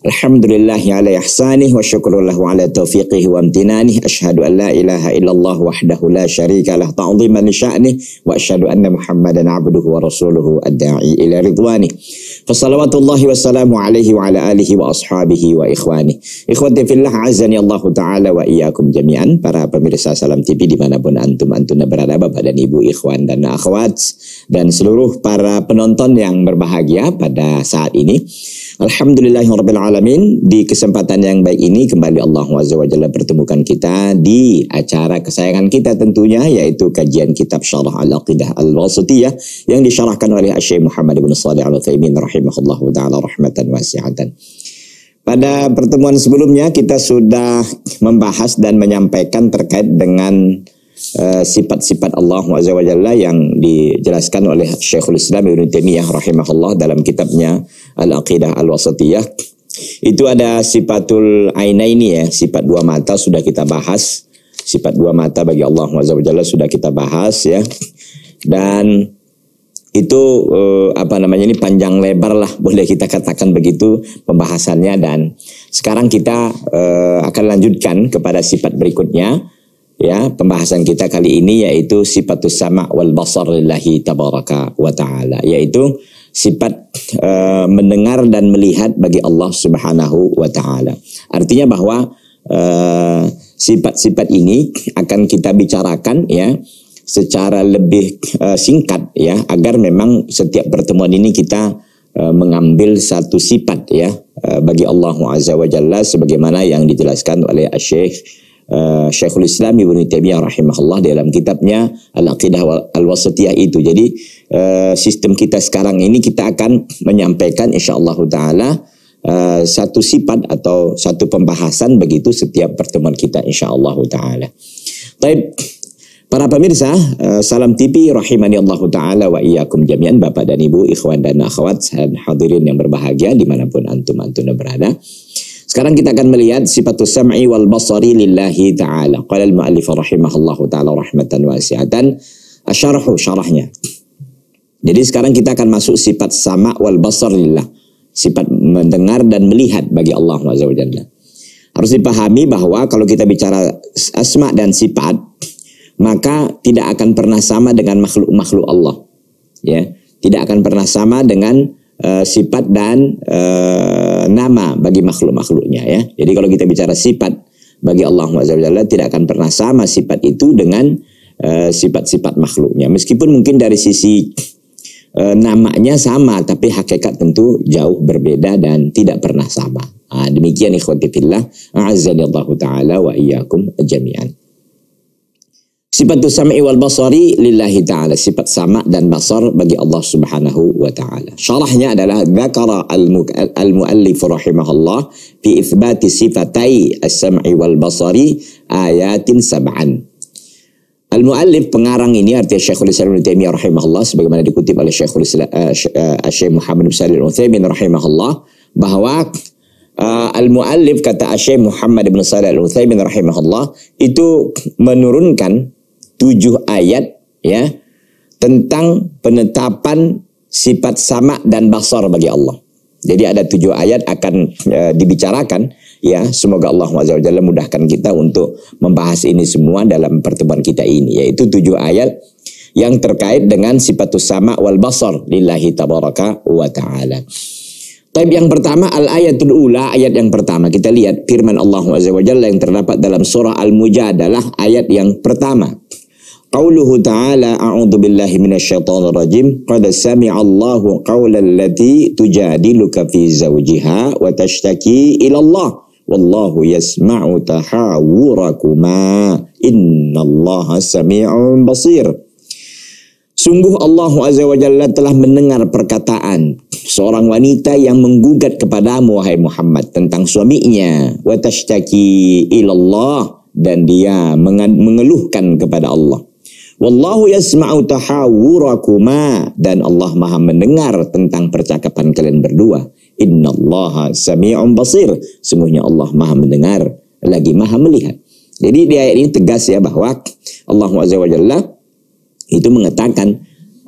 Alhamdulillah ala ihsanih wa syukurullah ala taufiqih wa amtinanih asyhadu an la ilaha illallah wahdahu la syarika lah ta'ziman li sya'nih wa asyhadu anna muhammadan abduhu wa rasuluhu ad-da'i ila ridwani fasalawatullahi wassalamu alaihi wa ala alihi wa ashabihi wa ikhwani ikhwati fillah azani Allah ta'ala wa iyakum jami'an para pemirsa salam TV dimanapun antum antuna berada bapak dan ibu ikhwan dan akhwat dan seluruh para penonton yang berbahagia pada saat ini Alhamdulillahirrabbilalamin Di kesempatan yang baik ini kembali Allah SWT pertemukan kita di acara kesayangan kita tentunya yaitu kajian kitab Syarah Al-Aqidah al wasutiyah yang disyarahkan oleh Asyik Muhammad Ibn Salih Al-Utsaimin Rahimahullah taala rahmatan wasi'atan. Pada pertemuan sebelumnya kita sudah membahas dan menyampaikan terkait dengan Eh, sifat-sifat uh, Allah Azza Jalla yang dijelaskan oleh Syekhul Islam Ibn Taimiyah rahimahullah dalam kitabnya Al-Aqidah Al-Wasatiyah. Itu ada sifatul aina ini ya, sifat dua mata sudah kita bahas. Sifat dua mata bagi Allah Azza Jalla sudah kita bahas ya. Dan itu eh, apa namanya ini panjang lebar lah boleh kita katakan begitu pembahasannya dan sekarang kita eh, akan lanjutkan kepada sifat berikutnya ya pembahasan kita kali ini yaitu sifatus sama wal basar lillahi tabaraka wa taala yaitu sifat uh, mendengar dan melihat bagi Allah Subhanahu wa taala. Artinya bahwa eh, sifat-sifat uh, ini akan kita bicarakan ya secara lebih uh, singkat ya agar memang setiap pertemuan ini kita uh, mengambil satu sifat ya uh, bagi Allah Azza wa Jalla sebagaimana yang dijelaskan oleh Syekh uh, Syekhul Islam Ibnu Taimiyah rahimahullah dalam kitabnya Al-Aqidah Al-Wasatiyah itu. Jadi uh, sistem kita sekarang ini kita akan menyampaikan insyaallah taala uh, satu sifat atau satu pembahasan begitu setiap pertemuan kita insyaallah taala. Baik. Para pemirsa, uh, salam TV rahimani Allah Ta'ala wa iyakum jami'an Bapak dan Ibu, ikhwan dan akhwat, hadirin yang berbahagia dimanapun antum-antum berada. Sekarang kita akan melihat sifat sam'i wal basari lillahi ta'ala. Qala al-mu'allif rahimahullahu ta'ala rahmatan wasi'atan. Asyarahu syarahnya. Jadi sekarang kita akan masuk sifat sama wal basar lillah. Sifat mendengar dan melihat bagi Allah SWT. Harus dipahami bahwa kalau kita bicara asma dan sifat, maka tidak akan pernah sama dengan makhluk-makhluk Allah. Ya, tidak akan pernah sama dengan uh, sifat dan uh, nama bagi makhluk-makhluknya ya. Jadi kalau kita bicara sifat bagi Allah Subhanahu tidak akan pernah sama sifat itu dengan eh, sifat-sifat uh, sifat makhluknya. Meskipun mungkin dari sisi uh, namanya sama tapi hakikat tentu jauh berbeda dan tidak pernah sama. Nah, demikian ikhwati fillah. A'azzalillahu Ta'ala wa iyyakum jami'an. Sifat sam'i wal basari lillahi ta'ala. Sifat sama dan basar bagi Allah subhanahu wa ta'ala. Syarahnya adalah Zakara al-mu'allif rahimahullah fi ithbati sifatai as-sam'i wal basari ayatin sab'an. Al-Mu'allif pengarang ini artinya Syekhul Islam Ibn Taimiyah rahimahullah sebagaimana dikutip oleh Syekhul Islam uh, Syekh Muhammad bin Shalih Al-Utsaimin rahimahullah bahwa uh, al-muallif kata Syekh Muhammad bin Shalih Al-Utsaimin rahimahullah itu menurunkan tujuh ayat ya tentang penetapan sifat sama dan basar bagi Allah. Jadi ada tujuh ayat akan e, dibicarakan ya. Semoga Allah Wajalla mudahkan kita untuk membahas ini semua dalam pertemuan kita ini yaitu tujuh ayat yang terkait dengan sifatus sama wal basar lillahi tabaraka wa taala. Taib yang pertama al ayatul ula ayat yang pertama kita lihat firman Allah Azza wa yang terdapat dalam surah Al Mujadalah ayat yang pertama. Qauluhu ta'ala a'udzu billahi minasyaitonir rajim qad sami'a Allahu qaulal lati tujadiluka fi zawjiha wa tashtaki ila Allah wallahu yasma'u tahawurakuma innallaha sami'un basir Sungguh Allah Azza wa Jalla telah mendengar perkataan seorang wanita yang menggugat kepadamu wahai Muhammad tentang suaminya wa tashtaki ilallah dan dia mengeluhkan kepada Allah Wallahu yasma'u tahawurakuma. Dan Allah maha mendengar tentang percakapan kalian berdua. Innallaha sami'un basir. Semuanya Allah maha mendengar, lagi maha melihat. Jadi di ayat ini tegas ya bahwa Allah Azza wa Jalla itu mengatakan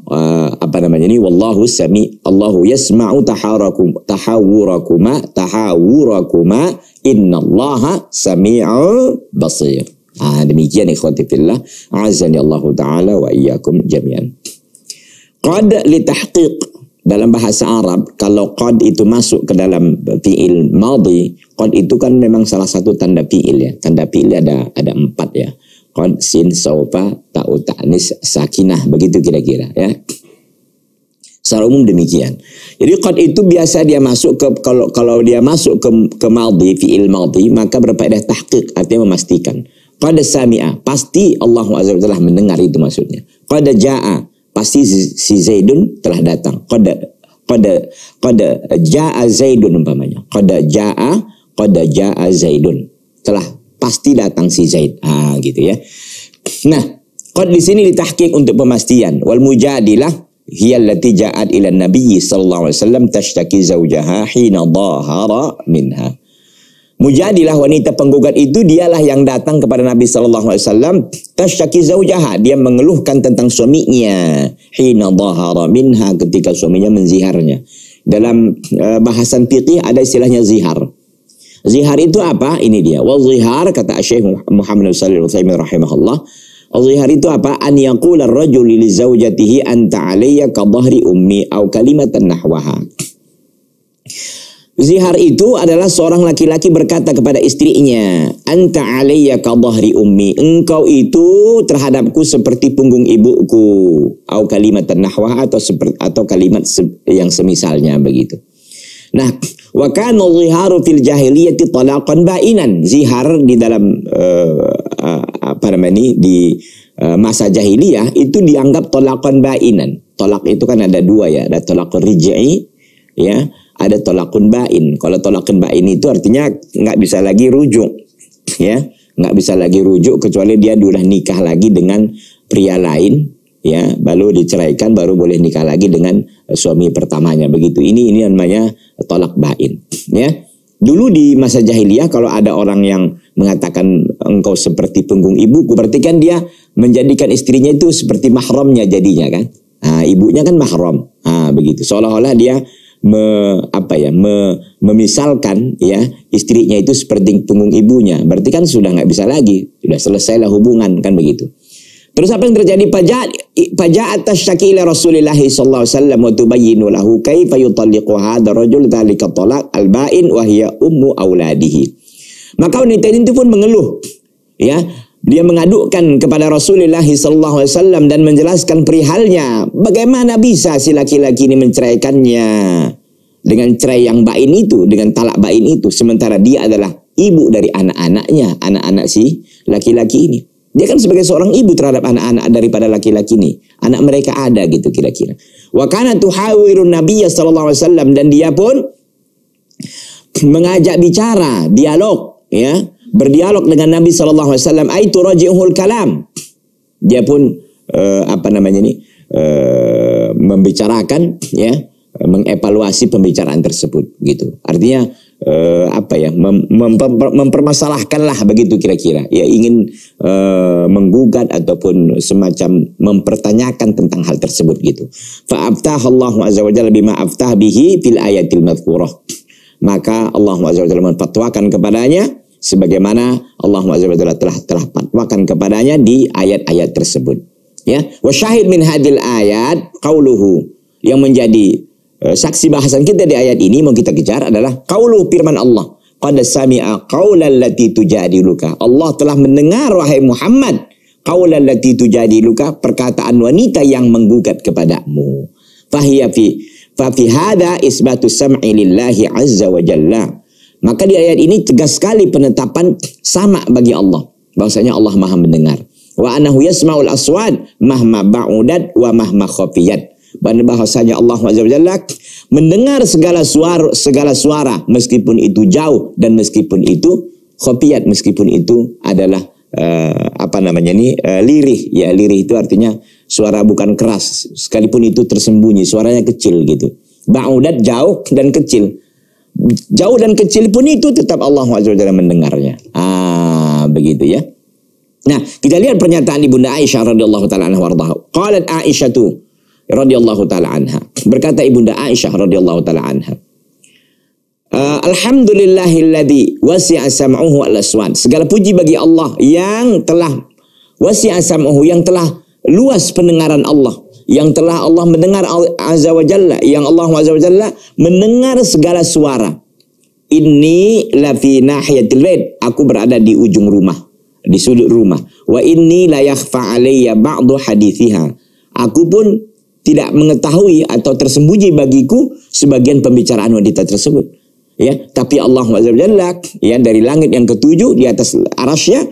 uh, apa namanya ini wallahu sami Allahu yasma'u taharakum tahawurakuma tahawurakuma innallaha sami'u basir. Ah, demikian ikhwati fillah azan Allah taala wa iyakum jami'an. Qad li tahqiq dalam bahasa Arab kalau qad itu masuk ke dalam fiil madhi qad itu kan memang salah satu tanda fiil ya tanda fiil ada ada empat ya qad sin sawfa, ta'u ta'nis sakinah begitu kira-kira ya secara umum demikian jadi qad itu biasa dia masuk ke kalau kalau dia masuk ke ke madhi fiil madhi maka berfaedah tahqiq artinya memastikan pada sami'a, pasti Allah SWT telah mendengar itu maksudnya. Pada ja'a, pasti si Zaidun telah datang. Pada pada pada ja'a Zaidun umpamanya. Pada ja'a, pada ja'a Zaidun. Telah pasti datang si Zaid. Ah gitu ya. Nah, qad di sini ditahqiq untuk pemastian. Wal mujadilah hiyallati allati ja'at ila nabiyyi sallallahu alaihi wasallam tashtaki zawjaha hina dhahara minha. Mujadilah wanita penggugat itu dialah yang datang kepada Nabi sallallahu alaihi wasallam tasyaki zaujaha, dia mengeluhkan tentang suaminya hina dhahara minha ketika suaminya menziharnya. Dalam eh, bahasan fikih ada istilahnya zihar. Zihar itu apa? Ini dia. Wa zihar kata Syekh Muhammad Shalih Al-Utsaimin rahimahullah. Zihar itu apa? An yaqula ar-rajulu li zaujatihi anta alayya ka dhahri ummi atau kalimatan nahwaha. Zihar itu adalah seorang laki-laki berkata kepada istrinya, Anta alaiya kabahri ummi. Engkau itu terhadapku seperti punggung ibuku. Au kalimat nahwah atau seperti, atau kalimat yang semisalnya begitu. Nah, wa kana ziharu fil jahiliyati talaqan bainan. Zihar di dalam uh, apa namanya di uh, masa jahiliyah itu dianggap talaqan bainan. Tolak itu kan ada dua ya, ada tolak rij'i ya ada tolakun bain. Kalau tolakun bain itu artinya nggak bisa lagi rujuk, ya, nggak bisa lagi rujuk kecuali dia sudah nikah lagi dengan pria lain, ya, baru diceraikan, baru boleh nikah lagi dengan eh, suami pertamanya. Begitu ini ini namanya tolak bain, ya. Dulu di masa jahiliyah kalau ada orang yang mengatakan engkau seperti punggung ibuku, berarti kan dia menjadikan istrinya itu seperti mahramnya jadinya kan. Nah, ibunya kan mahram. Nah, begitu. Seolah-olah dia me, apa ya me, memisalkan ya istrinya itu seperti punggung ibunya berarti kan sudah nggak bisa lagi sudah selesailah hubungan kan begitu terus apa yang terjadi pajak pajak atas syakila Rasulullah sallallahu alaihi wasallam wa tubayyinu lahu kaifa yutalliqu hadha rajul tali talaq al-ba'in ummu auladihi maka wanita itu pun mengeluh ya dia mengadukan kepada Rasulullah SAW dan menjelaskan perihalnya. Bagaimana bisa si laki-laki ini menceraikannya? Dengan cerai yang bain itu, dengan talak bain itu. Sementara dia adalah ibu dari anak-anaknya, anak-anak si laki-laki ini. Dia kan sebagai seorang ibu terhadap anak-anak daripada laki-laki ini. Anak mereka ada gitu kira-kira. Wa kana tuhawirun nabiyya SAW dan dia pun mengajak bicara, dialog ya berdialog dengan Nabi Shallallahu Alaihi Wasallam, aitu rojihul kalam. Dia pun uh, apa namanya ini uh, membicarakan, ya, mengevaluasi pembicaraan tersebut, gitu. Artinya uh, apa ya mem mem mempermasalahkanlah begitu kira-kira ya ingin uh, menggugat ataupun semacam mempertanyakan tentang hal tersebut gitu Allah azza wajalla bima aftah bihi fil ayatil madhkurah maka Allah azza wajalla menfatwakan kepadanya sebagaimana Allah SWT telah telah fatwakan kepadanya di ayat-ayat tersebut. Ya, wasyahid min hadil ayat kauluhu yang menjadi eh, saksi bahasan kita di ayat ini mau kita kejar adalah kaulu firman Allah. pada sami'a itu jadi luka Allah telah mendengar wahai Muhammad itu jadi luka perkataan wanita yang menggugat kepadamu. Fahiya fi fa fi isbatu sam'i azza wa jalla maka di ayat ini tegas sekali penetapan sama bagi Allah. Bahwasanya Allah maha mendengar. Wa anahu yasma'ul aswad mahma ba'udat wa mahma khafiyat. Bahwasanya Allah Jalla mendengar segala suara, segala suara meskipun itu jauh dan meskipun itu khafiyat meskipun itu adalah uh, apa namanya ini uh, lirih ya lirih itu artinya suara bukan keras sekalipun itu tersembunyi suaranya kecil gitu. Ba'udat jauh dan kecil Jauh dan kecil pun itu tetap Allah SWT mendengarnya. Ah, begitu ya. Nah, kita lihat pernyataan Ibunda Aisyah radhiyallahu taala anha warḍaha. Qalat Aisyah radhiyallahu taala anha. Berkata Ibunda Aisyah radhiyallahu taala anha. Uh, ah, Alhamdulillahilladzi wasi'a sam'uhu al aswan. Segala puji bagi Allah yang telah wasi'a sam'uhu yang telah luas pendengaran Allah yang telah Allah mendengar azza wa jalla yang Allah azza wa jalla mendengar segala suara Ini lafi nahiyatil bait aku berada di ujung rumah di sudut rumah wa inni la yakhfa alayya ba'du hadithiha aku pun tidak mengetahui atau tersembunyi bagiku sebagian pembicaraan wanita tersebut ya tapi Allah azza wa jalla ya dari langit yang ketujuh di atas arasnya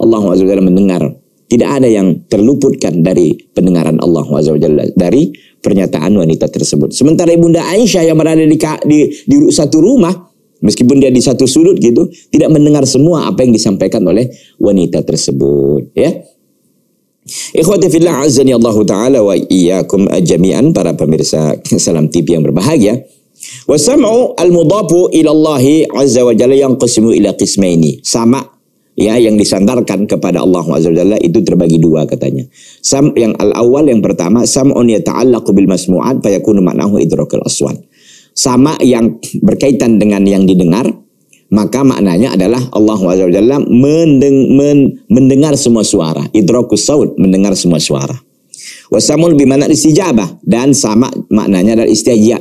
Allah azza wa jalla mendengar tidak ada yang terluputkan dari pendengaran Allah Jalla dari pernyataan wanita tersebut. Sementara Ibunda Aisyah yang berada di, di, di satu rumah, meskipun dia di satu sudut gitu, tidak mendengar semua apa yang disampaikan oleh wanita tersebut. Ya, Ikhwati fillah azani Allah taala wa iyyakum jami'an para pemirsa Salam tipi yang berbahagia. samu al-mudafu ila Allahi azza wa jalla yang qismu ila qismaini. Sama ya yang disandarkan kepada Allah Azza itu terbagi dua katanya. Sam yang al awal yang pertama sam'un yata'allaqu bil masmu'at fayakunu ma'nahu idrakul aswan. Sama yang berkaitan dengan yang didengar maka maknanya adalah Allah Azza mendeng, men, mendengar semua suara, idrakus saud mendengar semua suara. Wasamul bimana istijabah dan sama maknanya dari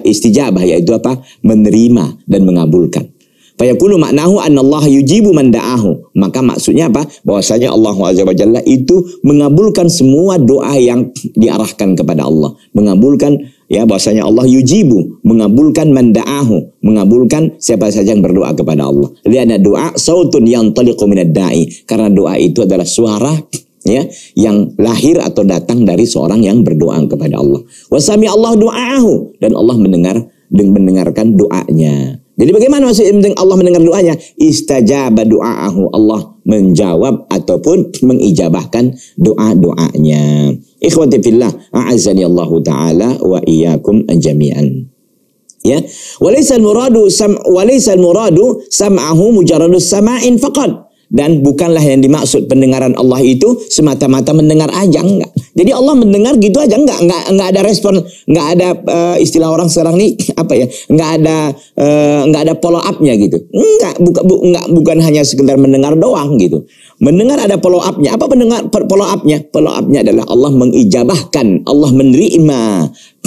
istijabah yaitu apa? menerima dan mengabulkan. Fayaqulu maknahu annallaha yujibu man da'ahu. Maka maksudnya apa? Bahwasanya Allah Azza wa Jalla itu mengabulkan semua doa yang diarahkan kepada Allah. Mengabulkan ya bahwasanya Allah yujibu, mengabulkan man da'ahu, mengabulkan siapa saja yang berdoa kepada Allah. Lianna doa sautun yang taliqu minad da'i. Karena doa itu adalah suara ya yang lahir atau datang dari seorang yang berdoa kepada Allah. Wasami Allah doaahu dan Allah mendengar dan mendengarkan doanya. Jadi bagaimana maksudnya penting Allah mendengar doanya? Istajaba doa'ahu. Allah menjawab ataupun mengijabahkan doa-doanya. Ikhwati fillah, a'azani Allah taala wa iyyakum jami'an. Ya, walaysa al-muradu sam walaysa al-muradu sam'ahu mujaradu sama'in faqad. Dan bukanlah yang dimaksud pendengaran Allah itu semata-mata mendengar aja enggak. Jadi Allah mendengar gitu aja enggak enggak enggak ada respon, enggak ada uh, istilah orang sekarang nih apa ya? Enggak ada uh, enggak ada follow upnya gitu. Enggak buka, bu, enggak bukan hanya sekedar mendengar doang gitu. Mendengar ada follow upnya Apa pendengar follow upnya Follow upnya adalah Allah mengijabahkan, Allah menerima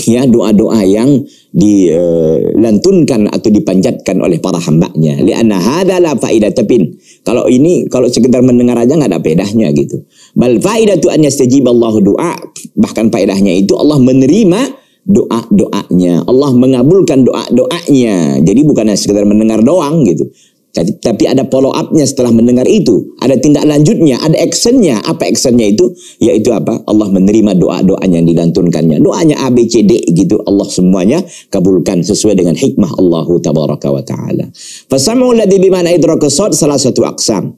ya doa-doa yang dilantunkan atau dipanjatkan oleh para hambanya. Lianna hadalah faidah tepin. Kalau ini kalau sekedar mendengar aja nggak ada bedanya gitu. Bal faidah tu an Allah doa. Bahkan faedahnya itu Allah menerima doa-doanya. Allah mengabulkan doa-doanya. Jadi bukan sekedar mendengar doang gitu. Tapi ada follow up-nya setelah mendengar itu. Ada tindak lanjutnya, ada action-nya. Apa action-nya itu? Yaitu apa? Allah menerima doa-doanya yang dilantunkannya. Doanya A, B, C, D gitu. Allah semuanya kabulkan sesuai dengan hikmah Allah Tabaraka wa Ta'ala. Fasamu ladhi bimana idrakusot salah satu aksam.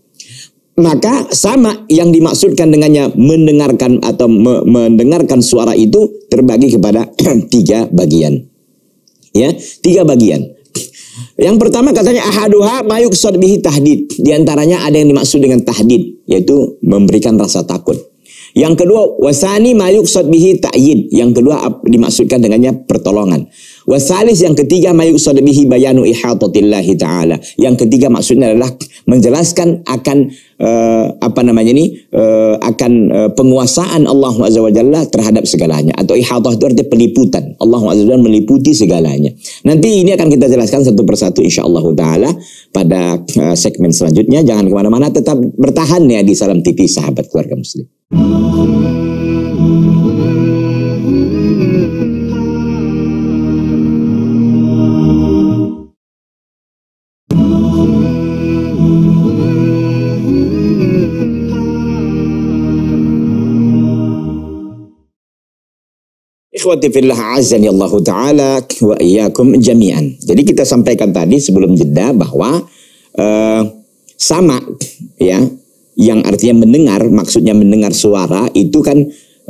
Maka sama yang dimaksudkan dengannya mendengarkan atau me mendengarkan suara itu terbagi kepada tiga bagian. Ya, tiga bagian. Yang pertama katanya ahaduha mayuk sodbihi tahdid. Di antaranya ada yang dimaksud dengan tahdid, yaitu memberikan rasa takut. Yang kedua, wasani mayuk sodbihi ta'yid. Yang kedua dimaksudkan dengannya pertolongan. Wasalis yang ketiga mayuk sodbihi bayanu ihatotillahi ta'ala. Yang ketiga maksudnya adalah menjelaskan akan uh, apa namanya ini uh, akan uh, penguasaan Allah Azza wa Jalla terhadap segalanya atau ihatah itu artinya peliputan. Allah Azza wa Jalla meliputi segalanya. Nanti ini akan kita jelaskan satu persatu insya Allah taala pada uh, segmen selanjutnya. Jangan kemana mana tetap bertahan ya di Salam TV sahabat keluarga muslim. Ikhwati fillah azan ya Allah taala wa iyakum jami'an. Jadi kita sampaikan tadi sebelum jeda bahwa uh, sama ya yang artinya mendengar maksudnya mendengar suara itu kan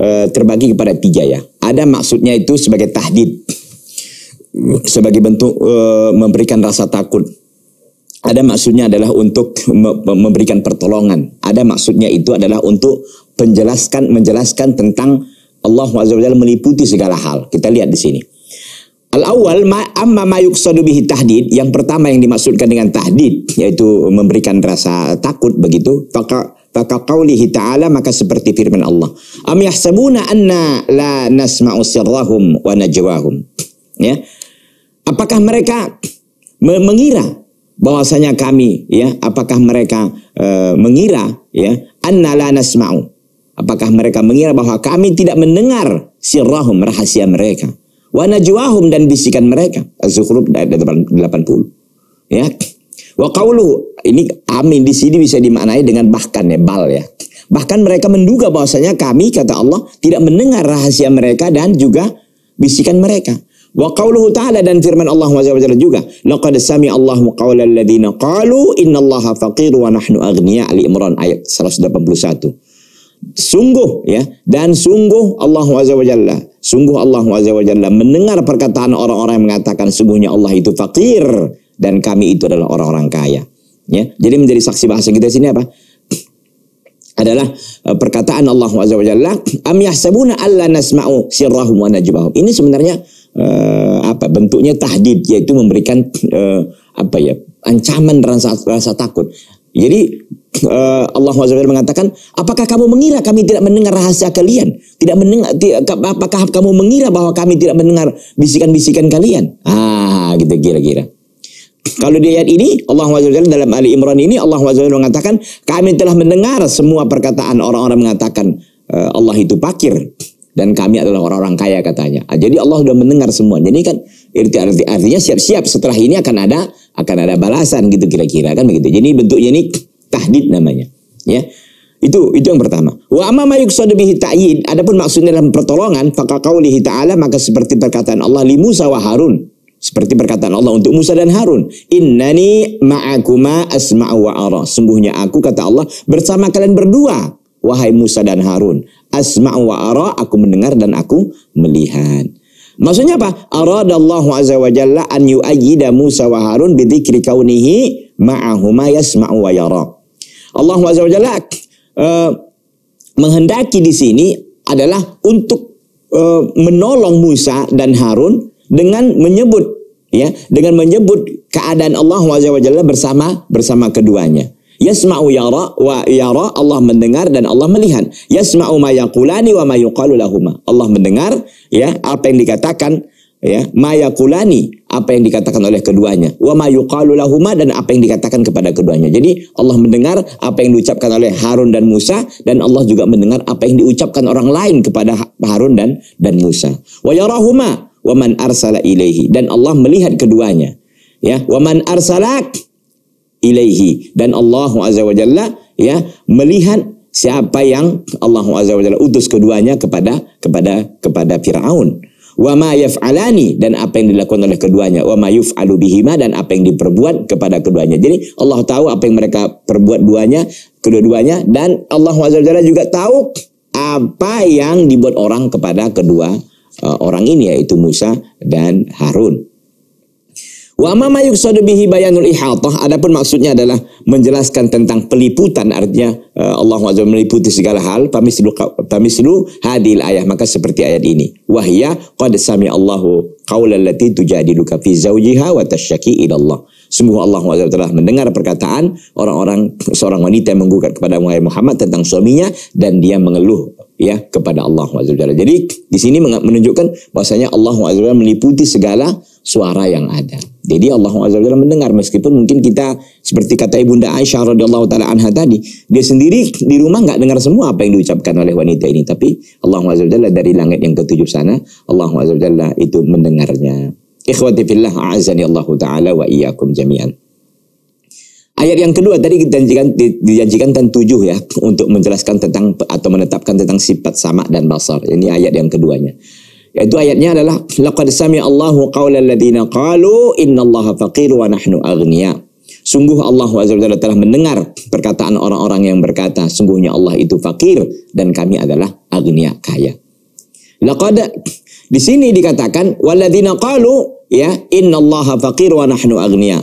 eh, terbagi kepada tiga ya. Ada maksudnya itu sebagai tahdid sebagai bentuk eh, memberikan rasa takut. Ada maksudnya adalah untuk memberikan pertolongan. Ada maksudnya itu adalah untuk penjelaskan menjelaskan tentang Allah Azza meliputi segala hal. Kita lihat di sini. Al awal ma amma ma yuqsadu bihi tahdid, yang pertama yang dimaksudkan dengan tahdid yaitu memberikan rasa takut begitu. Faka faka qaulihi ta'ala maka seperti firman Allah. Am yahsabuna anna la nasma'u sirrahum wa najwahum. Ya. Apakah mereka mengira bahwasanya kami ya apakah mereka uh, mengira ya anna la nasma'u Apakah mereka mengira bahwa kami tidak mendengar sirrahum rahasia mereka? Wa najwahum dan bisikan mereka. Az-Zukhruf 80. Ya. Wa qawlu ini amin di sini bisa dimaknai dengan bahkan ya bal ya. Bahkan mereka menduga bahwasanya kami kata Allah tidak mendengar rahasia mereka dan juga bisikan mereka. Wa qawluhu ta'ala dan firman Allah SWT juga, "Laqad sami Allahu qaulal alladhina qalu innallaha faqir wa nahnu agniya Ali Imran ayat 181 sungguh ya dan sungguh Allah azza wa sungguh Allah azza wa mendengar perkataan orang-orang yang mengatakan sungguhnya Allah itu fakir dan kami itu adalah orang-orang kaya ya jadi menjadi saksi bahasa kita sini apa adalah eh, perkataan Allah azza wa jalla am yahsabuna alla nasma'u sirrahum wa najbahum. ini sebenarnya uh, apa bentuknya tahdid yaitu memberikan uh, apa ya ancaman rasa rasa takut jadi Eh, Allah SWT mengatakan, apakah kamu mengira kami tidak mendengar rahasia kalian? Tidak mendengar, apakah kamu mengira bahwa kami tidak mendengar bisikan-bisikan kalian? Ah, gitu kira-kira. Kalau di ayat ini, Allah SWT dalam Ali Imran ini, Allah SWT mengatakan, kami telah mendengar semua perkataan orang-orang mengatakan, eh, Allah itu pakir. Dan kami adalah orang-orang kaya katanya. Ah, jadi Allah sudah mendengar semua. Jadi kan arti artinya siap-siap setelah ini akan ada akan ada balasan gitu kira-kira kan begitu. Jadi bentuknya ini tahdid namanya ya itu itu yang pertama. Wa amma ma yuqsadu bihi ta'yid, adapun maksudnya dalam pertolongan, faka qaulihi ta'ala maka seperti perkataan Allah li Musa wa Harun. Seperti perkataan Allah untuk Musa dan Harun, "Innani ma'akuma asma'u wa ara." Sungguhnya aku kata Allah bersama kalian berdua, wahai Musa dan Harun. Asma'u wa ara, aku mendengar dan aku melihat. Maksudnya apa? Aradallahu azza wa jalla an yu'ayyida Musa wa Harun bi kaunihi ma'ahuma yasma'u wa yara Allah Azza wa Jalla uh, menghendaki di sini adalah untuk uh, menolong Musa dan Harun dengan menyebut ya dengan menyebut keadaan Allah Azza wa Jalla bersama bersama keduanya. Yasma'u yara wa yara Allah mendengar dan Allah melihat. Yasma'u ma yaqulani wa ma yuqalu lahumah. Allah mendengar ya apa yang dikatakan ya ma yaqulani apa yang dikatakan oleh keduanya. Wa ma dan apa yang dikatakan kepada keduanya. Jadi Allah mendengar apa yang diucapkan oleh Harun dan Musa dan Allah juga mendengar apa yang diucapkan orang lain kepada Harun dan dan Musa. Wa yarahuma wa man arsala ilaihi dan Allah melihat keduanya. Ya, wa man arsalak ilaihi dan Allah azza wa jalla ya melihat siapa yang Allah azza wa jalla utus keduanya kepada kepada kepada Firaun wa ma yaf'alani dan apa yang dilakukan oleh keduanya wa ma yuf'alu dan apa yang diperbuat kepada keduanya. Jadi Allah tahu apa yang mereka perbuat duanya, kedua-duanya dan Allah jalan juga tahu apa yang dibuat orang kepada kedua uh, orang ini yaitu Musa dan Harun. Wa amma yuksadu bihi bayanul ihatah adapun maksudnya adalah menjelaskan tentang peliputan artinya eh, Allah azza meliputi segala hal pamislu pamislu hadil ayah maka seperti ayat ini wahya qad sami Allahu qaulal lati tujadiluka fi zawjiha wa tasyyaki ila Allah Semua Allah azza telah mendengar perkataan orang-orang seorang wanita yang menggugat kepada Muhammad tentang suaminya dan dia mengeluh ya kepada Allah azza Jadi di sini menunjukkan bahwasanya Allah telah meliputi segala suara yang ada. Jadi Allah Azza mendengar meskipun mungkin kita seperti kata Ibunda Aisyah radhiyallahu taala anha tadi, dia sendiri di rumah nggak dengar semua apa yang diucapkan oleh wanita ini, tapi Allah Azza dari langit yang ketujuh sana, Allah Azza itu mendengarnya. Ikhwati fillah a'azani Allah taala wa iyyakum jami'an. Ayat yang kedua tadi dijanjikan dijanjikan tentang tujuh ya untuk menjelaskan tentang atau menetapkan tentang sifat sama dan basar. Ini ayat yang keduanya. Yaitu ayatnya adalah laqad sami'a Allahu qaulal ladzina qalu innallaha faqir wa nahnu aghnia. Sungguh Allah Azza wa Jalla telah mendengar perkataan orang-orang yang berkata sungguhnya Allah itu fakir dan kami adalah agnia kaya. Laqad di sini dikatakan walladzina qalu ya innallaha faqir wa nahnu aghnia.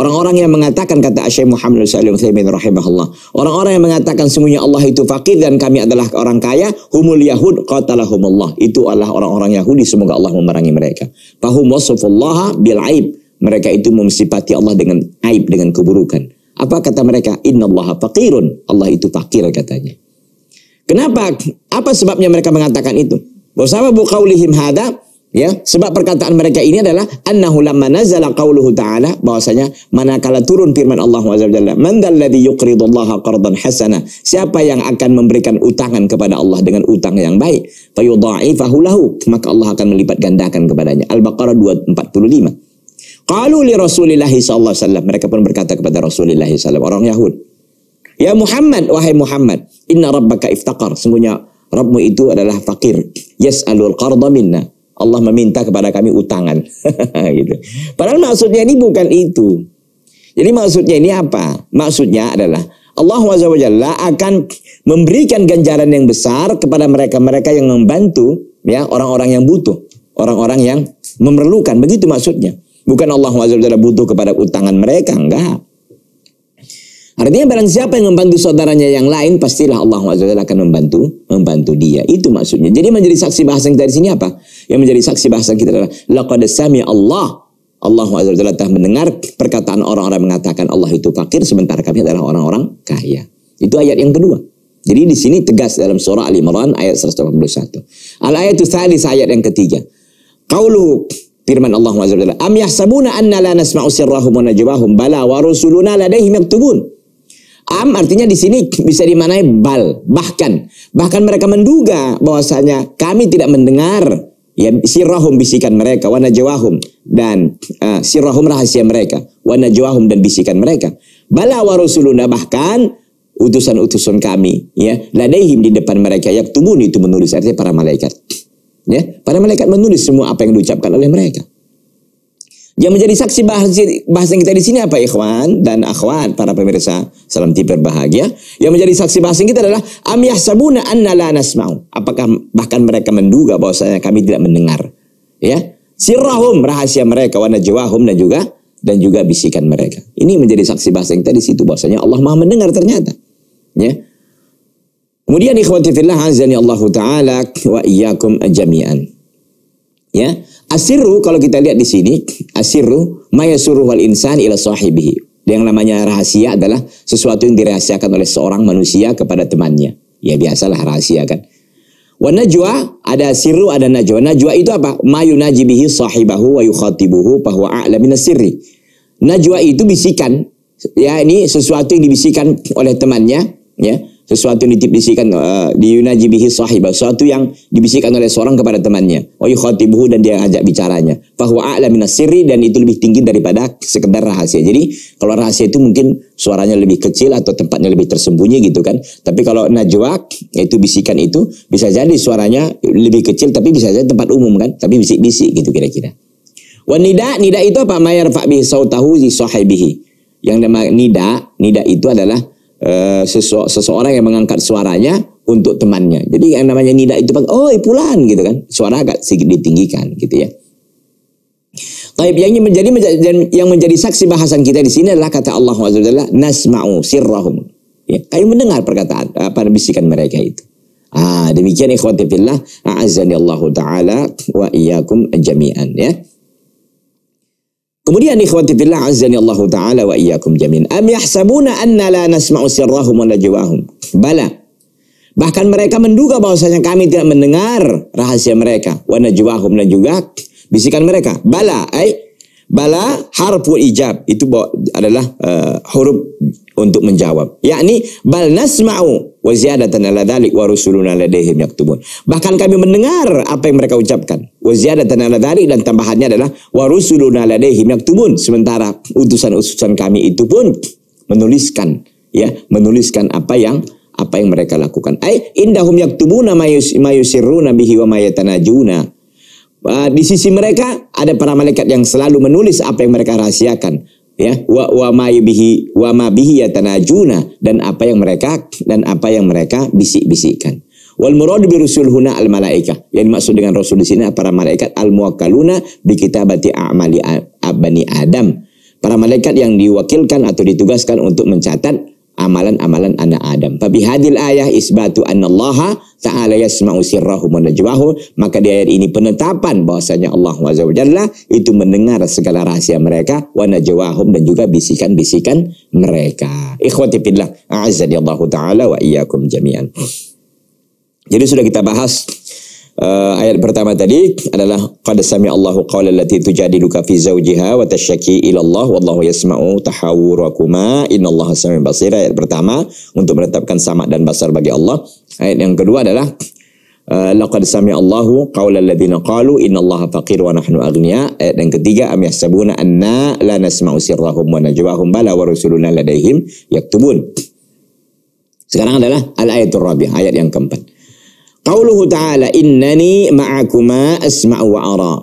Orang-orang yang mengatakan kata Syekh Muhammad Salim Utsaimin rahimahullah, orang-orang yang mengatakan semuanya Allah itu fakir dan kami adalah orang kaya, humul yahud qatalahumullah. Itu adalah orang-orang Yahudi semoga Allah memerangi mereka. Fahum wasafallaha bil aib. Mereka itu mensifati Allah dengan aib dengan keburukan. Apa kata mereka? Inna Allah fakirun. Allah itu fakir katanya. Kenapa? Apa sebabnya mereka mengatakan itu? Wa sababu bukaulihim ya sebab perkataan mereka ini adalah annahu lamma nazala qauluhu ta'ala bahwasanya manakala turun firman Allah azza wajalla man dzalladzi yuqridullaha qardan hasana siapa yang akan memberikan utangan kepada Allah dengan utang yang baik fayudha'ifahu lahu maka Allah akan melipat gandakan kepadanya al-baqarah 245 qalu li rasulillahi sallallahu alaihi wasallam mereka pun berkata kepada Rasulullah sallallahu orang Yahud ya Muhammad wahai Muhammad inna rabbaka iftaqar sungguhnya Rabbmu itu adalah fakir yas'alul qarda minna Allah meminta kepada kami utangan. gitu. Padahal maksudnya ini bukan itu. Jadi maksudnya ini apa? Maksudnya adalah Allah SWT akan memberikan ganjaran yang besar kepada mereka-mereka yang membantu ya orang-orang yang butuh, orang-orang yang memerlukan. Begitu maksudnya. Bukan Allah SWT butuh kepada utangan mereka, enggak. Artinya barang siapa yang membantu saudaranya yang lain, pastilah Allah SWT akan membantu, membantu dia. Itu maksudnya. Jadi menjadi saksi bahasa yang dari sini apa? Yang menjadi saksi bahasa kita adalah laqad sami Allah. Allah Azza telah mendengar perkataan orang-orang mengatakan Allah itu fakir sementara kami adalah orang-orang kaya. Itu ayat yang kedua. Jadi di sini tegas dalam surah Al Imran ayat 181. Al ayatu tsalis ayat yang ketiga. Kaulu firman Allah Azza Am yahsabuna anna la nasma'u sirrahum wa najwahum bala wa rusuluna ladaihim yaktubun. Am artinya di sini bisa dimanai bal, bahkan bahkan mereka menduga bahwasanya kami tidak mendengar ya sirrahum bisikan mereka wa najwahum dan uh, sirrahum rahasia mereka wa najwahum dan bisikan mereka bala wa rusuluna bahkan utusan-utusan kami ya ladaihim di depan mereka yaktubun itu menulis artinya para malaikat ya para malaikat menulis semua apa yang diucapkan oleh mereka yang menjadi saksi bahasa, bahasan kita di sini apa ikhwan dan akhwat para pemirsa salam tipe bahagia. Yang menjadi saksi bahasa kita adalah am yahsabuna anna la nasma'u. Apakah bahkan mereka menduga bahwasanya kami tidak mendengar. Ya. Sirrahum rahasia mereka wa najwahum dan juga dan juga bisikan mereka. Ini menjadi saksi bahasa kita di situ bahwasanya Allah Maha mendengar ternyata. Ya. Kemudian ikhwati fillah azani Allah taala wa iyyakum jami'an. Ya. Asiru kalau kita lihat di sini, asiru mayasuru wal insan ila sahibihi. Yang namanya rahasia adalah sesuatu yang dirahasiakan oleh seorang manusia kepada temannya. Ya biasalah rahasia kan. Wa najwa ada sirru ada najwa. Najwa itu apa? Mayu najibihi sahibahu wa yukhatibuhu bahwa a'la sirri. Najwa itu bisikan. Ya ini sesuatu yang dibisikan oleh temannya, ya sesuatu yang dibisikkan uh, eh, Yunaji bihi sahibah, sesuatu yang dibisikkan oleh seorang kepada temannya. Wa khatibuhu dan dia ajak bicaranya. bahwa a'la minas sirri dan itu lebih tinggi daripada sekedar rahasia. Jadi kalau rahasia itu mungkin suaranya lebih kecil atau tempatnya lebih tersembunyi gitu kan. Tapi kalau najwa itu bisikan itu bisa jadi suaranya lebih kecil tapi bisa jadi tempat umum kan, tapi bisik-bisik gitu kira-kira. Wa nida, nida itu apa? Mayar fa bihi sautahu li sahibihi. Yang nama nida, nida itu adalah uh, seseorang yang mengangkat suaranya untuk temannya. Jadi yang namanya nida itu oh pulan gitu kan. Suara agak sedikit ditinggikan gitu ya. Taib yang menjadi yang menjadi saksi bahasan kita di sini adalah kata Allah SWT nasma'u sirrahum. Ya, kami mendengar perkataan eh, apa bisikan mereka itu. Ah, demikian ikhwati fillah, a'azzani Allah taala wa iyyakum jami'an ya. Kemudian ikhwati fillah azani Allah taala wa iyyakum jamin. Am yahsabuna anna la nasma'u sirrahum wa najwahum. Bala. Bahkan mereka menduga bahwasanya kami tidak mendengar rahasia mereka. Wa najwahum dan juga bisikan mereka. Bala ai bala harful ijab itu adalah uh, huruf untuk menjawab. Yakni bal nasma'u wa ala dzalik wa rusuluna ladaihim yaktubun. Bahkan kami mendengar apa yang mereka ucapkan. Wa ala dalik dan tambahannya adalah wa rusuluna ladaihim yaktubun. Sementara utusan-utusan kami itu pun menuliskan ya, menuliskan apa yang apa yang mereka lakukan. Ay indahum yaktubuna mayusiruna bihi wa mayatanajuna. juna. di sisi mereka ada para malaikat yang selalu menulis apa yang mereka rahasiakan ya wa wa maybihi wa ma bihi yatanajuna dan apa yang mereka dan apa yang mereka bisik-bisikkan. Wal murad bi rusul huna al malaika. Yang dimaksud dengan rasul di sini para malaikat al muwakkaluna bi kitabati a'mali bani Adam. Para malaikat yang diwakilkan atau ditugaskan untuk mencatat amalan-amalan anak Adam. Tapi hadil ayah isbatu anallaha ta'ala yasma'u sirrahum wa najwahum. Maka di ayat ini penetapan bahwasanya Allah Jalla itu mendengar segala rahasia mereka wa najwahum dan juga bisikan-bisikan mereka. Ikhwati fillah, a'azzani Allah taala wa iyyakum jami'an. Jadi sudah kita bahas uh, ayat pertama tadi adalah qad sami Allahu qawla allati tujadiluka fi zawjiha wa tashaki ila Allah wallahu yasma'u tahawurakuma innallaha samiun basir ayat pertama untuk menetapkan sama dan basar bagi Allah ayat yang kedua adalah eh, laqad sami Allahu qawla alladziina qalu innallaha faqir wa nahnu aghnia ayat yang ketiga am yahsabuna anna la nasma'u sirrahum wa najwahum bala wa rusuluna ladaihim yaktubun sekarang adalah al ayatul rabi ayat yang keempat Qauluhu ta'ala innani ma'akuma asma'u wa ara.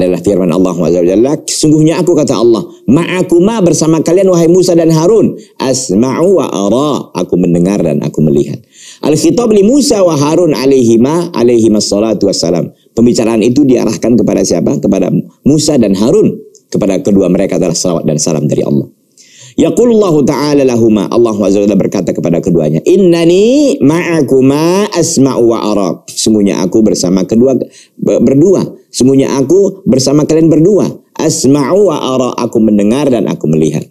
Adalah firman Allah Jalla. Sungguhnya aku kata Allah. Ma'akuma bersama kalian wahai Musa dan Harun. Asma'u wa ara. Aku mendengar dan aku melihat. Al-khitab li Musa wa Harun alaihima alaihima salatu wassalam. Pembicaraan itu diarahkan kepada siapa? Kepada Musa dan Harun. Kepada kedua mereka adalah salawat dan salam dari Allah. Yaqulullahu ta'ala lahuma. Allah SWT berkata kepada keduanya. Innani ma'akuma asma'u wa arak. Semuanya aku bersama kedua berdua. Semuanya aku bersama kalian berdua. Asma'u wa Aku mendengar dan aku melihat.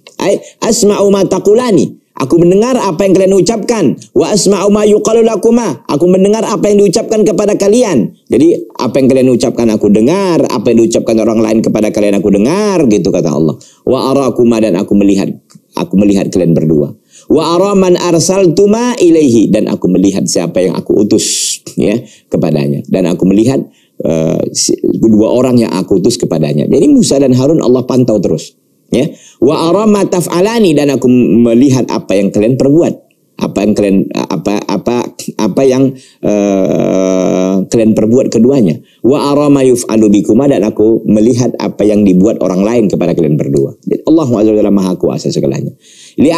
asma'u ma taqulani. Aku mendengar apa yang kalian ucapkan. Wa asma'u ma yuqalu lakuma. Aku mendengar apa yang diucapkan kepada kalian. Jadi apa yang kalian ucapkan aku dengar, apa yang diucapkan orang lain kepada kalian aku dengar gitu kata Allah. Wa arakuma dan aku melihat Aku melihat kalian berdua. Wa araman arsaltuma ilaihi dan aku melihat siapa yang aku utus ya kepadanya dan aku melihat uh, eh, dua orang yang aku utus kepadanya. Jadi Musa dan Harun Allah pantau terus ya. Wa arama taf'alani dan aku melihat apa yang kalian perbuat apa yang kalian apa apa apa yang uh, kalian perbuat keduanya wa arama yuf'alu bikuma dan aku melihat apa yang dibuat orang lain kepada kalian berdua Allah azza maha kuasa segalanya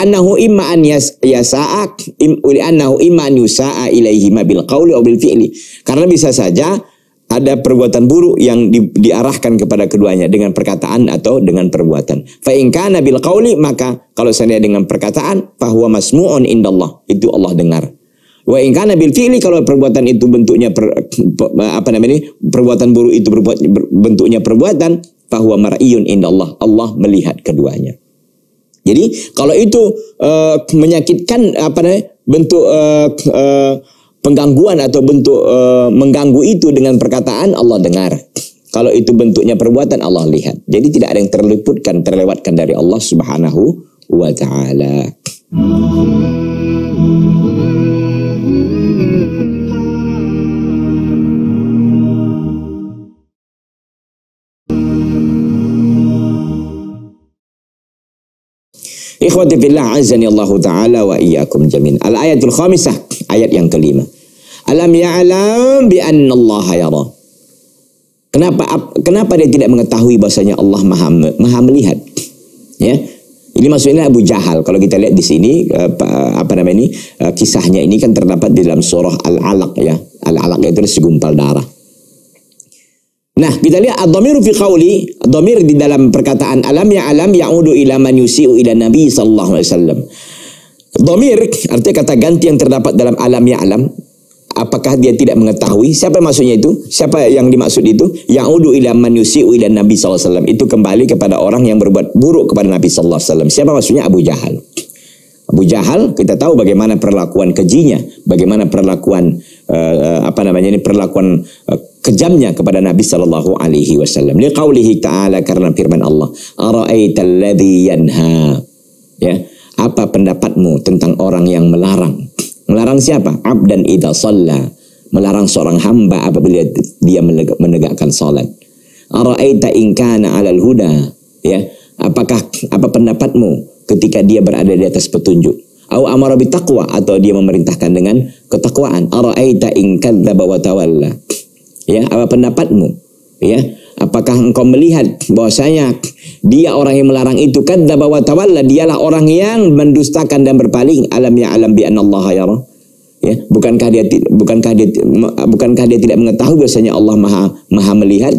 annahu imma an yasa'a im, annahu imma an yusa'a ilaihi bil qawli aw bil fi'li karena bisa saja ada perbuatan buruk yang di, diarahkan kepada keduanya dengan perkataan atau dengan perbuatan. Fa in kana bil qauli maka kalau saya dengan perkataan bahwa masmu'un indallah itu Allah dengar. Wa in kana bil fi'li kalau perbuatan itu bentuknya per, apa namanya ini perbuatan buruk itu berbuat bentuknya perbuatan bahwa mar'iyun indallah Allah melihat keduanya. Jadi kalau itu uh, menyakitkan apa namanya bentuk uh, uh, penggangguan atau bentuk e, mengganggu itu dengan perkataan Allah dengar. Kalau itu bentuknya perbuatan Allah lihat. Jadi tidak ada yang terleputkan, terlewatkan dari Allah Subhanahu wa taala. Ikhwati fillah azani Allah taala wa iyyakum jamin. Al ayatul khamisah Ayat yang kelima. Alam ya'lam bi ya yara. Kenapa kenapa dia tidak mengetahui bahasanya Allah Maha Maha melihat? Ya. Ini maksudnya Abu Jahal. Kalau kita lihat di sini eh, apa namanya ini eh, kisahnya ini kan terdapat di dalam surah Al-Alaq ya. Al-Alaq itu segumpal darah. Nah, kita lihat ad dhamir fi qawli, dhamir di dalam perkataan alam ya alam ya'udu ila man yusi'u ila Nabi sallallahu alaihi wasallam. Domir artinya kata ganti yang terdapat dalam alam ya alam. Apakah dia tidak mengetahui siapa maksudnya itu? Siapa yang dimaksud itu? Yang ila man yusi'u ila Nabi SAW. Itu kembali kepada orang yang berbuat buruk kepada Nabi SAW. Siapa maksudnya? Abu Jahal. Abu Jahal kita tahu bagaimana perlakuan kejinya, bagaimana perlakuan uh, apa namanya ini perlakuan uh, kejamnya kepada Nabi sallallahu alaihi wasallam. Liqaulihi ta'ala karena firman Allah, "Ara'aita alladhi yanha" ya apa pendapatmu tentang orang yang melarang? Melarang siapa? Abdan idha salla. Melarang seorang hamba apabila dia menegakkan salat. Ara'aita inkana 'alal huda. Ya. Apakah apa pendapatmu ketika dia berada di atas petunjuk? Au amara taqwa atau dia memerintahkan dengan ketakwaan. Ara'aita in Ya, apa pendapatmu? Ya, apakah engkau melihat bahwasanya dia orang yang melarang itu kadzdzaba wa tawalla, dialah orang yang mendustakan dan berpaling. Alam ya alam bi annallaha yara. Ya, bukankah dia bukankah dia bukankah dia tidak mengetahui bahwasanya Allah Maha Maha melihat?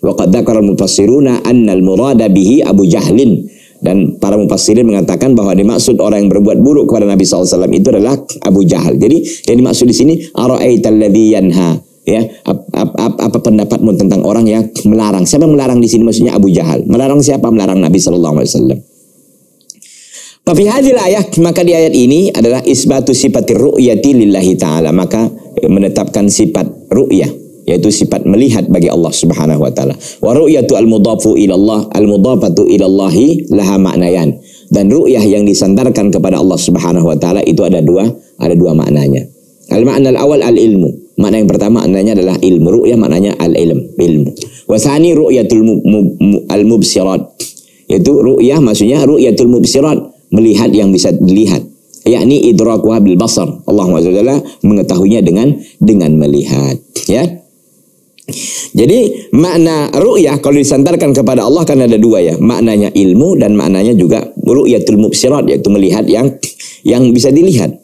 Wa qad dzakara mufassiruna annal murada bihi Abu Jahlin dan para mufassirin mengatakan bahwa dimaksud orang yang berbuat buruk kepada Nabi SAW itu adalah Abu Jahal. Jadi yang dimaksud di sini araaital ladzi yanha ya apa, apa, apa pendapatmu tentang orang yang melarang siapa yang melarang di sini maksudnya Abu Jahal melarang siapa melarang Nabi Shallallahu Alaihi Wasallam Fi ayat maka di ayat ini adalah isbatu sifat ru'yati lillahi taala maka e, menetapkan sifat ru'yah yaitu sifat melihat bagi Allah Subhanahu wa taala. Wa ru'yatu al-mudhafu ila Allah, al-mudhafatu ila Allahi laha maknayan. Dan ru'yah yang disandarkan kepada Allah Subhanahu wa taala itu ada dua, ada dua maknanya. al makna al awal al-ilmu. Makna yang pertama maknanya adalah ilmu. ruya maknanya al-ilm, ilmu. Wasani ru'yatul al-mubsirat. Yaitu ruya maksudnya ru'yatul mubsirat, melihat yang bisa dilihat. Yakni idrakuha bil basar. Allah Taala mengetahuinya dengan dengan melihat, ya. Jadi makna ru'yah kalau disantarkan kepada Allah kan ada dua ya. Maknanya ilmu dan maknanya juga ru'yatul mubsirat yaitu melihat yang yang bisa dilihat.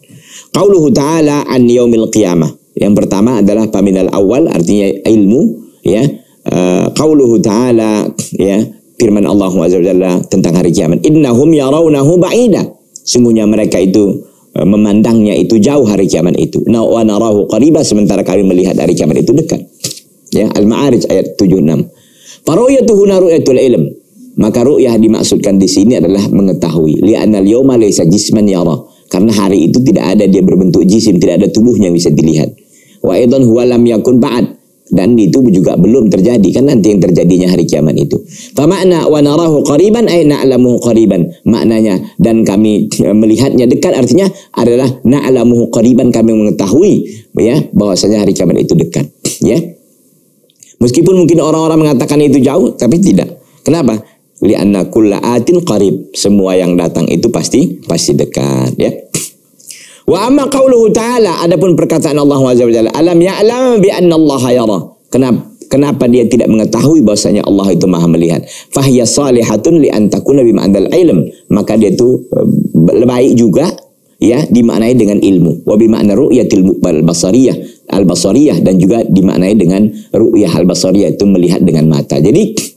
Qauluhu ta'ala an yaumil qiyamah yang pertama adalah paminal awal artinya ilmu ya. Uh, ta'ala ya firman Allah Azza tentang hari kiamat. Innahum yarawnahu ba'ida. Sungguhnya mereka itu eh, memandangnya itu jauh hari kiamat itu. Na wa narahu qariba sementara kami melihat hari kiamat itu dekat. Ya, Al-Ma'arij ayat 76. naru naru'yatul ilm. Maka ru'yah dimaksudkan di sini adalah mengetahui. al yawma laysa jisman yara. Karena hari itu tidak ada dia berbentuk jisim, tidak ada tubuhnya yang bisa dilihat. Wa aidan huwa lam yakun ba'd. Dan itu juga belum terjadi kan nanti yang terjadinya hari kiamat itu. Fa makna wa narahu qariban ay na'lamu qariban. Maknanya dan kami eh, melihatnya dekat artinya adalah na'lamu qariban kami mengetahui ya bahwasanya hari kiamat itu dekat ya. Meskipun mungkin orang-orang mengatakan itu jauh tapi tidak. Kenapa? Lianna kulla atin qarib. Semua yang datang itu pasti pasti dekat ya. Wa amma qauluhu ta'ala adapun perkataan Allah Subhanahu wa ta'ala alam ya'lam bi anna Allah yara. Kenapa? Kenapa dia tidak mengetahui bahwasanya Allah itu maha melihat? Fahya salihatun li takuna bi ma'dal ilm. Maka dia itu eh, baik juga ya dimaknai dengan ilmu. Wa bi ma'na ru'yatil muqbal basariyah al-basariyah dan juga dimaknai dengan ru'yah al-basariyah itu melihat dengan mata. Jadi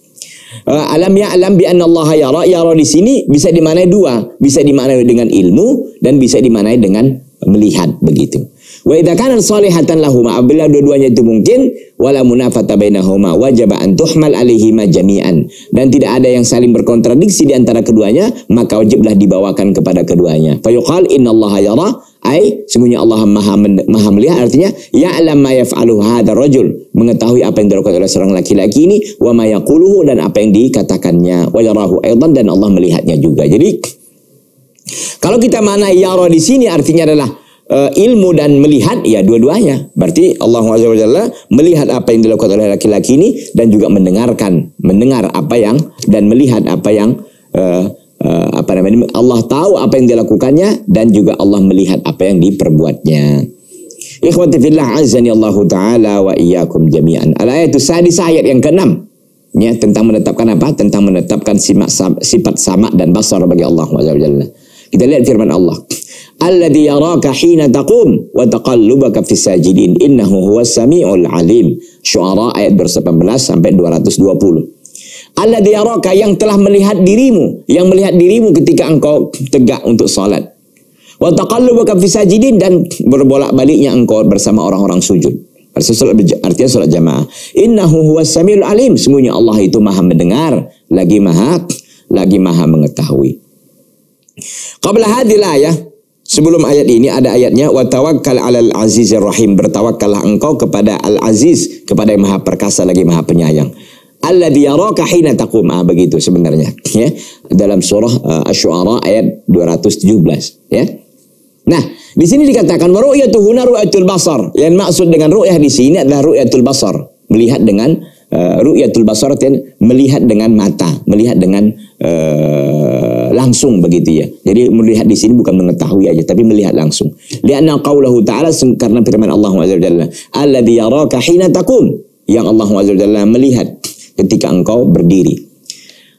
Eh, alam ya alam bi anna Allah yara. Yara di sini bisa dimaknai dua, bisa dimaknai dengan ilmu dan bisa dimaknai dengan melihat begitu. Wa idza kana salihatan lahuma abla dua-duanya itu mungkin wala munafata bainahuma wajib an tuhmal alaihima jami'an dan tidak ada yang saling berkontradiksi di antara keduanya maka wajiblah dibawakan kepada keduanya. Fa yuqal innallaha yara Ai semuanya Allah Maha, maha melihat artinya Ya alam yaf'alu hadzal rajul mengetahui apa yang dilakukan oleh seorang laki-laki ini wa ma yaquluhu dan apa yang dikatakannya wa yarahu aidan dan Allah melihatnya juga. Jadi kalau kita mana roh di sini artinya adalah uh, ilmu dan melihat ya dua-duanya. Berarti Allah SWT melihat apa yang dilakukan oleh laki-laki ini dan juga mendengarkan, mendengar apa yang dan melihat apa yang uh, apa namanya Allah tahu apa yang dilakukannya dan juga Allah melihat apa yang diperbuatnya. Ikhwati fillah azani Allahu taala wa iyyakum jami'an. Al ayat sadis ayat yang keenam ya tentang menetapkan apa? Tentang menetapkan sifat sama dan basar bagi Allah Subhanahu Kita lihat firman Allah. Alladhi yaraka hina taqum wa taqallubaka fis sajidin innahu huwas samiul alim. Syuara ayat ber-18 sampai 220. Allah yaraka yang telah melihat dirimu, yang melihat dirimu ketika engkau tegak untuk salat. Wa taqallubuka fi sajidin dan berbolak-baliknya engkau bersama orang-orang sujud. Artinya salat jamaah. Innahu huwas samiul alim. Semuanya Allah itu Maha mendengar, lagi Maha lagi Maha mengetahui. Qabla hadilah ya. Sebelum ayat ini ada ayatnya wa tawakkal 'alal azizir rahim bertawakkallah engkau kepada al aziz kepada yang maha perkasa lagi maha penyayang Allah yaraka hina taqum ah, begitu sebenarnya ya dalam surah uh, asy-syu'ara ayat 217 ya nah di sini dikatakan ru'yatu huna ru'yatul basar yang maksud dengan ru'yah di sini adalah ru'yatul basar melihat dengan uh, ru'yatul basar melihat dengan mata melihat dengan uh, langsung begitu ya jadi melihat di sini bukan mengetahui aja tapi melihat langsung li'anna qaulahu ta'ala karena firman Allah Azza wa Jalla alladzi yaraka hina taqum yang Allah Azza wa Jalla melihat ketika engkau berdiri.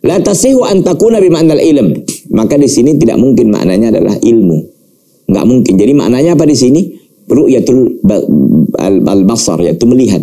La tasihu an bima'nal ilm. Maka di sini tidak mungkin maknanya adalah ilmu. Enggak mungkin. Jadi maknanya apa di sini? Ru'yatul al-basar yaitu melihat.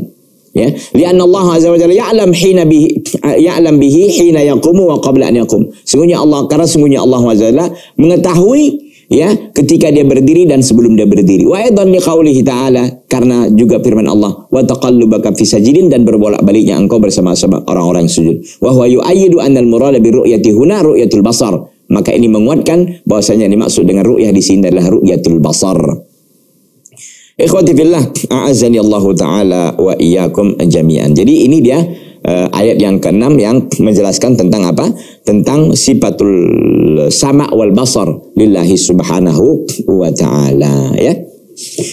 Ya, li'anna Allah azza wa jalla ya'lam hina bihi ya'lam bihi hina yaqumu wa qabla an yaqum. Sungguhnya Allah karena sungguhnya Allah azza wa jalla mengetahui ya ketika dia berdiri dan sebelum dia berdiri wa aidan liqaulihi ta'ala karena juga firman Allah wa taqallubaka fi sajidin dan berbolak-baliknya engkau bersama-sama orang-orang sujud wa huwa yu'ayyidu annal murada bi ru'yati huna ru'yatul basar maka ini menguatkan bahwasanya ini maksud dengan ru'yah di sini adalah ru'yatul basar ikhwati fillah a'azzani Allah taala wa iyyakum jami'an jadi ini dia uh, ayat yang keenam yang menjelaskan tentang apa? Tentang sifatul sama wal basar lillahi subhanahu wa taala ya.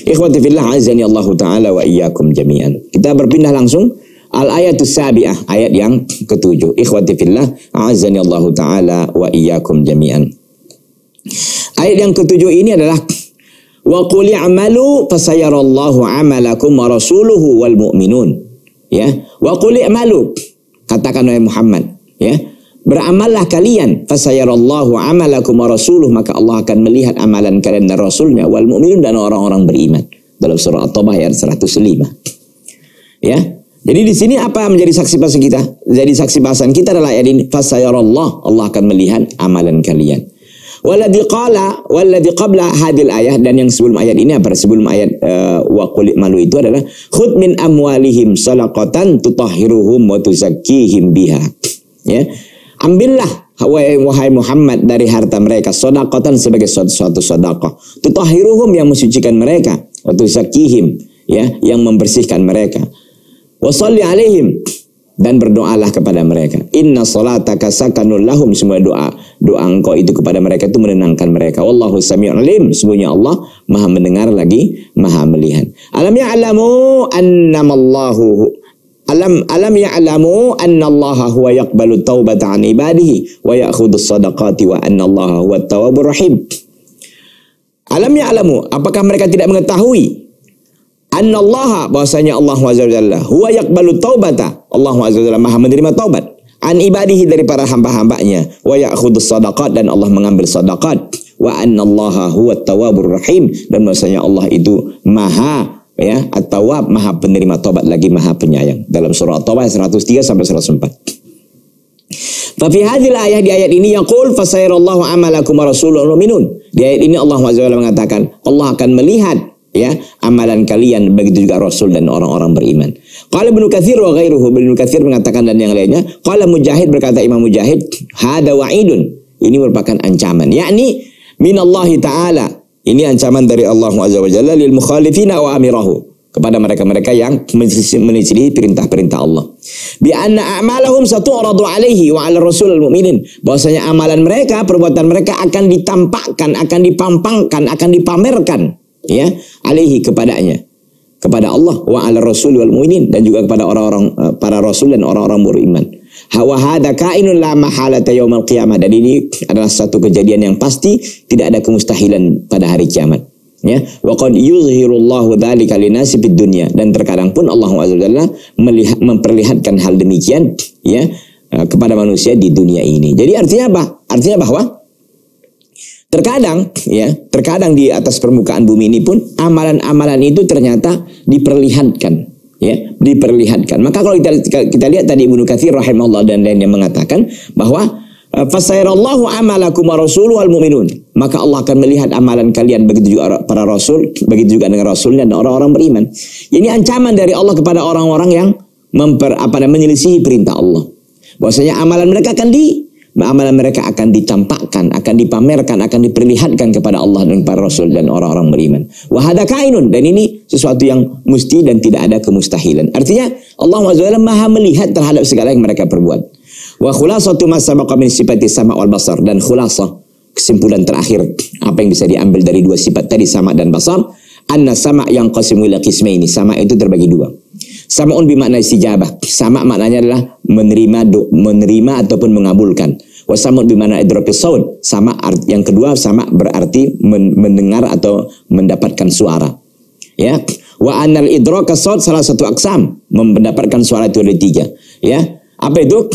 Ikhwati fillah azani Allah taala wa iyyakum jami'an. Kita berpindah langsung al ayatus sabi'ah ayat yang ketujuh. Ikhwati fillah azani Allah taala wa iyyakum jami'an. Ayat yang ketujuh ini adalah wa qul i'malu fasayarallahu amalakum wa rasuluhu wal mu'minun. Ya, Wa quli malu. Katakan oleh Muhammad, ya. Beramallah kalian, fasayarallahu amalakum wa rasuluh, maka Allah akan melihat amalan kalian dan rasulnya wal mu'minun dan orang-orang beriman. Dalam surah At-Taubah ayat 105. Ya. Jadi di sini apa menjadi saksi bahasan kita? Jadi saksi bahasan kita adalah ayat ini, fasayarallah, Allah akan melihat amalan kalian. Waladhi qala waladhi qabla hadil ayah dan yang sebelum ayat ini apa? Sebelum ayat uh, wa qulit malu itu adalah khud min amwalihim salaqatan tutahhiruhum wa tuzakkihim biha. Ya. Ambillah wahai Muhammad dari harta mereka sodakotan sebagai suatu, suatu sedekah tutahiruhum yang mensucikan mereka wa tuzakkihim ya yang membersihkan mereka wasalli alaihim dan berdoalah kepada mereka inna salataka sakanul lahum semua doa doa engkau itu kepada mereka itu menenangkan mereka. Wallahu samiul alim. Sungguhnya Allah Maha mendengar lagi Maha melihat. Alam ya'lamu annamallahu Alam alam ya'lamu anna Allah huwa yaqbalu taubata an ibadihi wa ya'khudhu sadaqati wa anna Allah huwa tawwabur rahim. Alam ya'lamu apakah mereka tidak mengetahui anna Allah bahwasanya Allah Subhanahu wa ta'ala huwa yaqbalu taubata Allah Subhanahu wa ta'ala Maha menerima taubat an ibadihi dari para hamba-hambanya wa ya'khudus sadaqat dan Allah mengambil sadaqat wa annallaha huwa tawabur rahim dan maksudnya Allah itu maha ya at tawab maha penerima tobat lagi maha penyayang dalam surah at-taubah 103 sampai 104 tapi hadil ayat di ayat ini yang qul fasayarallahu amalakum wa rasulun minun. Di ayat ini Allah Azza mengatakan Allah akan melihat ya amalan kalian begitu juga Rasul dan orang-orang beriman. Qala Ibnu Katsir wa ghairuhu Ibnu Katsir mengatakan dan yang lainnya qala Mujahid berkata Imam Mujahid hada wa'idun ini merupakan ancaman yakni minallahi taala ini ancaman dari Allah Azza wa Jalla lil mukhalifina wa amirahu kepada mereka-mereka yang menyelisih perintah-perintah Allah. Bi anna a'malahum satu'radu alaihi wa 'ala rasulil mu'minin. Bahwasanya amalan mereka, perbuatan mereka akan ditampakkan, akan dipampangkan, akan dipamerkan ya alaihi kepadanya kepada Allah wa ala rasul wal mu'minin dan juga kepada orang-orang eh, para rasul dan orang-orang beriman. Hawa hada kainun la mahalata yaumil qiyamah. Dan ini adalah satu kejadian yang pasti, tidak ada kemustahilan pada hari kiamat. Ya, wa qad yuzhirullahu dzalika linasi fid dunya dan terkadang pun Allah Azza melihat memperlihatkan hal demikian ya eh, kepada manusia di dunia ini. Jadi artinya apa? Artinya bahwa Terkadang ya, terkadang di atas permukaan bumi ini pun amalan-amalan itu ternyata diperlihatkan ya, diperlihatkan. Maka kalau kita kita lihat tadi Ibnu Katsir rahimahullah dan lainnya mengatakan bahwa eh, Fasairallahu amalakum wa rasuluhu wal mu'minun. Maka Allah akan melihat amalan kalian begitu juga para rasul, begitu juga dengan rasulnya dan orang-orang beriman. Ini ancaman dari Allah kepada orang-orang yang memper apa namanya menyelisihi perintah Allah. Bahwasanya amalan mereka akan di amalan mereka akan dicampakkan, akan dipamerkan, akan diperlihatkan kepada Allah dan para Rasul dan orang-orang beriman. Wahada kainun dan ini sesuatu yang mesti dan tidak ada kemustahilan. Artinya Allah SWT maha melihat terhadap segala yang mereka perbuat. Wa khulasatu sama sabaqa min sifati sama wal basar dan khulasah kesimpulan terakhir apa yang bisa diambil dari dua sifat tadi sama dan basar anna sama yang qasimu ila ini sama itu terbagi dua samaun bimakna istijabah sama maknanya adalah menerima menerima ataupun mengabulkan Wasamud bimana idrokis saud sama art, yang kedua sama berarti men, mendengar atau mendapatkan suara. Ya, wa anal idrokis saud salah satu aksam mendapatkan suara itu ada tiga. Ya, apa itu?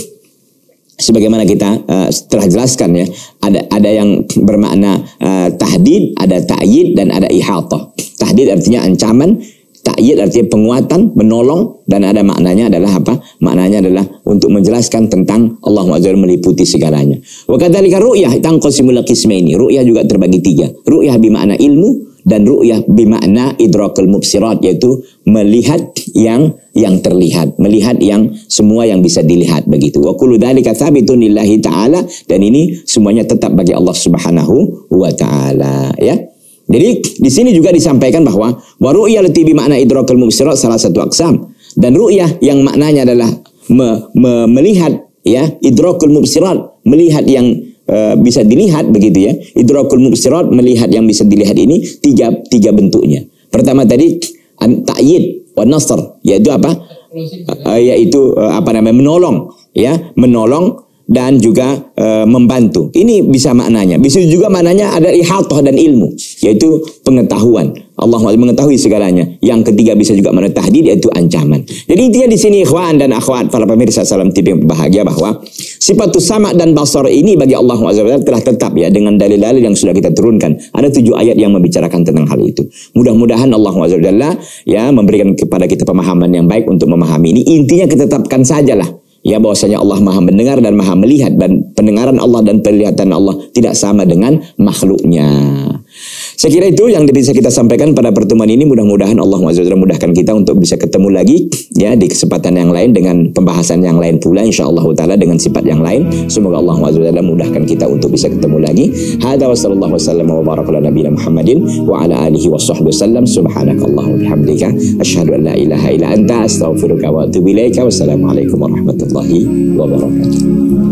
sebagaimana kita uh, telah jelaskan ya ada ada yang bermakna uh, tahdid ada ta'yid dan ada ihatah tahdid artinya ancaman Ta'yid artinya penguatan, menolong dan ada maknanya adalah apa? Maknanya adalah untuk menjelaskan tentang Allah Azza meliputi segalanya. Wa kadzalika ru'yah tanqasimul ini. Ru'yah juga terbagi tiga. Ru'yah bimakna ilmu dan ru'yah bimakna idrakul mubsirat yaitu melihat yang yang terlihat, melihat yang semua yang bisa dilihat begitu. Wa kullu dhalika thabitun lillahi taala dan ini semuanya tetap bagi Allah Subhanahu wa taala ya. Jadi di sini juga disampaikan bahwa waru'ya ru'ya lati bi makna idrakul mubsirat salah satu aksam dan ru'yah yang maknanya adalah me, me, melihat ya idrakul mubsirat melihat yang e, bisa dilihat begitu ya idrakul mubsirat melihat yang bisa dilihat ini tiga tiga bentuknya. Pertama tadi ta'yid wa nasr yaitu apa? Eh, yaitu eh, apa namanya menolong ya menolong dan juga e, membantu. Ini bisa maknanya. Bisa juga maknanya ada ihatah dan ilmu, yaitu pengetahuan. Allah mengetahui segalanya. Yang ketiga bisa juga makna tahdid yaitu ancaman. Jadi intinya di sini ikhwan dan akhwat para pemirsa salam tipe yang berbahagia bahwa sifat sama dan basar ini bagi Allah SWT telah tetap ya dengan dalil-dalil yang sudah kita turunkan. Ada tujuh ayat yang membicarakan tentang hal itu. Mudah-mudahan Allah SWT ya memberikan kepada kita pemahaman yang baik untuk memahami ini. Intinya kita tetapkan sajalah ya bahwasanya Allah Maha mendengar dan Maha melihat dan pendengaran Allah dan perlihatan Allah tidak sama dengan makhluknya. Saya kira itu yang bisa kita sampaikan pada pertemuan ini. Mudah-mudahan Allah SWT mudahkan kita untuk bisa ketemu lagi ya di kesempatan yang lain dengan pembahasan yang lain pula insya Allah taala dengan sifat yang lain. Semoga Allah SWT mudahkan kita untuk bisa ketemu lagi. Hada wa sallallahu wasallam wa baraka nabiyina Muhammadin wa ala alihi wa sahbihi wasallam. Subhanakallahu bihamdika asyhadu an la ilaha illa anta astaghfiruka wa atubu ilaika. Wassalamualaikum warahmatullahi wabarakatuh.